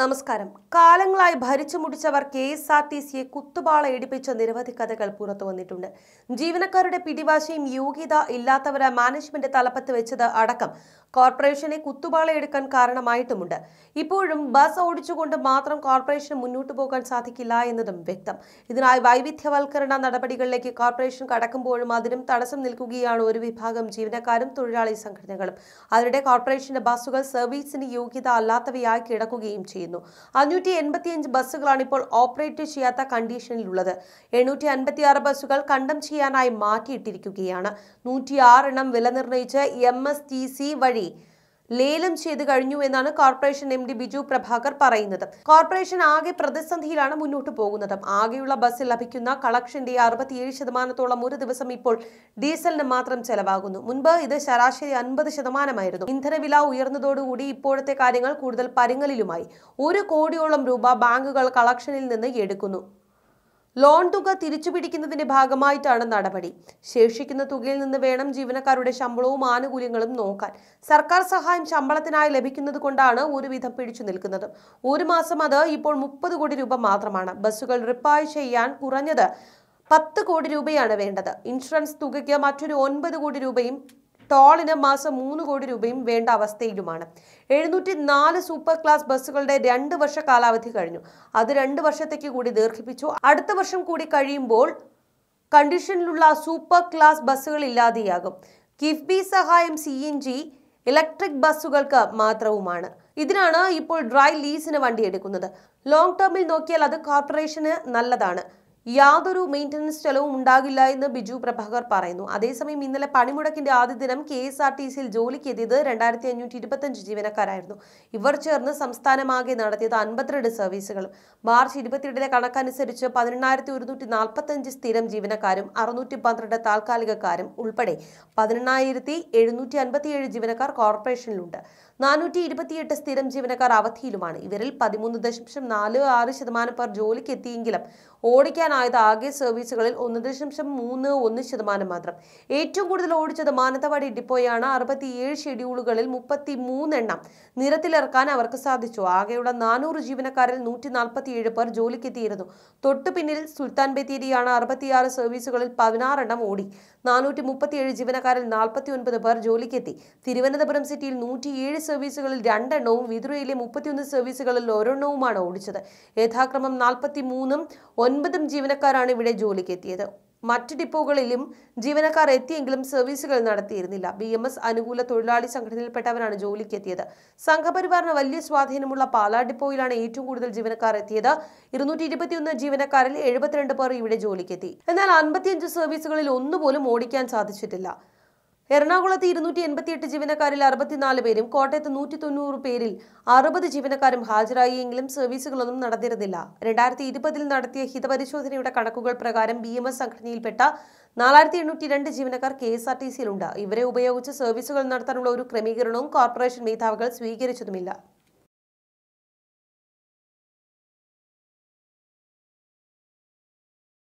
നമസ്കാരം കാലങ്ങളായി ഭരിച്ചു മുടിച്ചവർ കെ എസ് ആർ ടി സിയെ കുത്തുപാള ഇടിപ്പിച്ച നിരവധി കഥകൾ പുറത്തു വന്നിട്ടുണ്ട് ജീവനക്കാരുടെ പിടിവാശിയും യോഗ്യത ഇല്ലാത്തവരെ മാനേജ്മെന്റ് തലപ്പത്ത് വെച്ചത് അടക്കം കോർപ്പറേഷനെ കുത്തുപാള എടുക്കാൻ കാരണമായിട്ടുമുണ്ട് ഇപ്പോഴും ബസ് ഓടിച്ചുകൊണ്ട് മാത്രം കോർപ്പറേഷൻ മുന്നോട്ട് പോകാൻ സാധിക്കില്ല എന്നതും വ്യക്തം ഇതിനായി വൈവിധ്യവൽക്കരണ നടപടികളിലേക്ക് കോർപ്പറേഷൻ കടക്കുമ്പോഴും അതിനും തടസ്സം നിൽക്കുകയാണ് ഒരു വിഭാഗം ജീവനക്കാരും തൊഴിലാളി സംഘടനകളും അവരുടെ കോർപ്പറേഷന്റെ ബസ്സുകൾ സർവീസിന് യോഗ്യത അല്ലാത്തവയായി കിടക്കുകയും ചെയ്തു ചെയ്യുന്നു അഞ്ഞൂറ്റി എൺപത്തിയഞ്ച് ബസ്സുകളാണ് ഇപ്പോൾ ഓപ്പറേറ്റ് ചെയ്യാത്ത കണ്ടീഷനിലുള്ളത് എണ്ണൂറ്റി അൻപത്തി ആറ് ബസ്സുകൾ കണ്ടം ചെയ്യാനായി മാറ്റിയിട്ടിരിക്കുകയാണ് നൂറ്റി നൂറ്റിയാറെണ്ണം വില നിർണ്ണയിച്ച് എം എസ് ടി സി വഴി ലേലം ചെയ്ത് കഴിഞ്ഞു എന്നാണ് corporation M D Biju Prabhakar പറയുന്നത് കോർപ്പറേഷൻ ആകെ പ്രതിസന്ധിയിലാണ് മുന്നോട്ട് പോകുന്നത് ആകെയുള്ള ബസ്സിൽ ലഭിക്കുന്ന കളക്ഷന്റെ അറുപത്തിയേഴ് ശതമാനത്തോളം ഒരു ദിവസം ഇപ്പോൾ ഡീസലിന് മാത്രം ചെലവാകുന്നു മുൻപ് ഇത് ശരാശരി അൻപത് ശതമാനമായിരുന്നു ഇന്ധനവില ഉയർന്നതോടുകൂടി ഇപ്പോഴത്തെ കാര്യങ്ങൾ കൂടുതൽ പരുങ്ങലിലുമായി ഒരു കോടിയോളം രൂപ ബാങ്കുകൾ കളക്ഷനിൽ നിന്ന് എടുക്കുന്നു ലോൺ തുക തിരിച്ചുപിടിക്കുന്നതിന്റെ ഭാഗമായിട്ടാണ് നടപടി ശേഷിക്കുന്ന തുകയിൽ നിന്ന് വേണം ജീവനക്കാരുടെ ശമ്പളവും ആനുകൂല്യങ്ങളും നോക്കാൻ സർക്കാർ സഹായം ശമ്പളത്തിനായി ലഭിക്കുന്നത് കൊണ്ടാണ് ഒരുവിധം പിടിച്ചു നിൽക്കുന്നത് ഒരു മാസം അത് ഇപ്പോൾ മുപ്പത് കോടി രൂപ മാത്രമാണ് ബസ്സുകൾ റിപ്പയർ ചെയ്യാൻ കുറഞ്ഞത് പത്ത് കോടി രൂപയാണ് വേണ്ടത് ഇൻഷുറൻസ് തുകയ്ക്ക് മറ്റൊരു ഒൻപത് കോടി രൂപയും ടോളിന് മാസം മൂന്ന് കോടി രൂപയും വേണ്ട അവസ്ഥയിലുമാണ് എഴുന്നൂറ്റി നാല് സൂപ്പർ ക്ലാസ് ബസ്സുകളുടെ രണ്ട് വർഷ കാലാവധി കഴിഞ്ഞു അത് രണ്ട് വർഷത്തേക്ക് കൂടി ദീർഘിപ്പിച്ചു അടുത്ത വർഷം കൂടി കഴിയുമ്പോൾ കണ്ടീഷനിലുള്ള സൂപ്പർ ക്ലാസ് ബസ്സുകൾ ഇല്ലാതെയാകും കിഫ്ബി സഹായം സി എൻ ജി ഇലക്ട്രിക് ബസ്സുകൾക്ക് മാത്രവുമാണ് ഇതിനാണ് ഇപ്പോൾ ഡ്രൈ ലീസിന് വണ്ടി എടുക്കുന്നത് ലോങ് ടേമിൽ നോക്കിയാൽ അത് കോർപ്പറേഷന് നല്ലതാണ് യാതൊരു മെയിൻ്റനൻസ് ചെലവും ഉണ്ടാകില്ല എന്ന് ബിജു പ്രഭാകർ പറയുന്നു അതേസമയം ഇന്നലെ പണിമുടക്കിന്റെ ആദ്യ ദിനം കെ എസ് ആർ ടി സിയിൽ ജോലിക്കെത്തിയത് രണ്ടായിരത്തി അഞ്ഞൂറ്റി ഇരുപത്തഞ്ച് ജീവനക്കാരായിരുന്നു ഇവർ ചേർന്ന് സംസ്ഥാനമാകെ നടത്തിയത് അൻപത്തിരണ്ട് സർവീസുകളും മാർച്ച് ഇരുപത്തിരണ്ടിലെ കണക്കനുസരിച്ച് പതിനെണ്ണായിരത്തി ഒരുന്നൂറ്റി നാൽപ്പത്തഞ്ച് സ്ഥിരം ജീവനക്കാരും അറുന്നൂറ്റി പന്ത്രണ്ട് താൽക്കാലികക്കാരും ഉൾപ്പെടെ പതിനെണ്ണായിരത്തി എഴുന്നൂറ്റി അൻപത്തിയേഴ് ജീവനക്കാർ കോർപ്പറേഷനിലുണ്ട് നാനൂറ്റി ഇരുപത്തിയെട്ട് സ്ഥിരം ജീവനക്കാർ അവധിയിലുമാണ് ഇവരിൽ പതിമൂന്ന് ദശാംശം നാല് ആറ് ശതമാനം പേർ ജോലിക്ക് എത്തിയെങ്കിലും ഓടിക്കാനായത് ആകെ സർവീസുകളിൽ ഒന്ന് ദശാംശം മൂന്ന് ഒന്ന് ശതമാനം മാത്രം ഏറ്റവും കൂടുതൽ ഓടിച്ചത് മാനന്തവാടി ഡിപ്പോയാണ് അറുപത്തിയേഴ് ഷെഡ്യൂളുകളിൽ മുപ്പത്തി മൂന്നെണ്ണം നിരത്തിലിറക്കാൻ അവർക്ക് സാധിച്ചു ആകെയുള്ള നാനൂറ് ജീവനക്കാരിൽ നൂറ്റി നാൽപ്പത്തിയേഴ് പേർ ജോലിക്കെത്തിയിരുന്നു തൊട്ടു പിന്നിൽ സുൽത്താൻ ബത്തേരിയാണ് അറുപത്തിയാറ് സർവീസുകളിൽ പതിനാറെണ്ണം ഓടി നാനൂറ്റി മുപ്പത്തിയേഴ് ജീവനക്കാരിൽ നാൽപ്പത്തി ഒൻപത് പേർ ജോലിക്കെത്തി തിരുവനന്തപുരം സിറ്റിയിൽ നൂറ്റിയേഴ് സർവീസുകളിൽ രണ്ടെണ്ണവും വിതുരയിലെ മുപ്പത്തിയൊന്ന് സർവീസുകളിൽ ഒരെണ്ണവുമാണ് ഓടിച്ചത് യഥാക്രമം നാൽപ്പത്തി മൂന്നും ഒൻപതും ജീവനക്കാരാണ് ഇവിടെ ജോലിക്കെത്തിയത് മറ്റ് ഡിപ്പോകളിലും ജീവനക്കാർ എത്തിയെങ്കിലും സർവീസുകൾ നടത്തിയിരുന്നില്ല ബി എം എസ് അനുകൂല തൊഴിലാളി സംഘടനയിൽപ്പെട്ടവരാണ് ജോലിക്കെത്തിയത് സംഘപരിവാറിന് വലിയ സ്വാധീനമുള്ള പാലാ ഡിപ്പോയിലാണ് ഏറ്റവും കൂടുതൽ ജീവനക്കാർ എത്തിയത് ഇരുന്നൂറ്റി ഇരുപത്തിയൊന്ന് ജീവനക്കാരിൽ എഴുപത്തിരണ്ട് പേർ ഇവിടെ ജോലിക്കെത്തി എന്നാൽ അൻപത്തിയഞ്ച് സർവീസുകളിൽ ഒന്നുപോലും ഓടിക്കാൻ സാധിച്ചിട്ടില്ല എറണാകുളത്ത് ഇരുന്നൂറ്റി എട്ട് ജീവനക്കാരിൽ അറുപത്തിനാല് പേരും കോട്ടയത്ത് നൂറ്റി തൊണ്ണൂറ് പേരിൽ അറുപത് ജീവനക്കാരും ഹാജരായെങ്കിലും സർവീസുകളൊന്നും നടന്നിരുന്നില്ല രണ്ടായിരത്തി ഇരുപതിൽ നടത്തിയ ഹിതപരിശോധനയുടെ കണക്കുകൾ പ്രകാരം ബി എം എസ് സംഘടനയിൽപ്പെട്ട നാലായിരത്തി എണ്ണൂറ്റി രണ്ട് ജീവനക്കാർ കെ എസ് ആർ ടി സിയിലുണ്ട് ഇവരെ ഉപയോഗിച്ച് സർവീസുകൾ നടത്താനുള്ള ഒരു ക്രമീകരണവും കോർപ്പറേഷൻ മേധാവികൾ സ്വീകരിച്ചതുമില്ല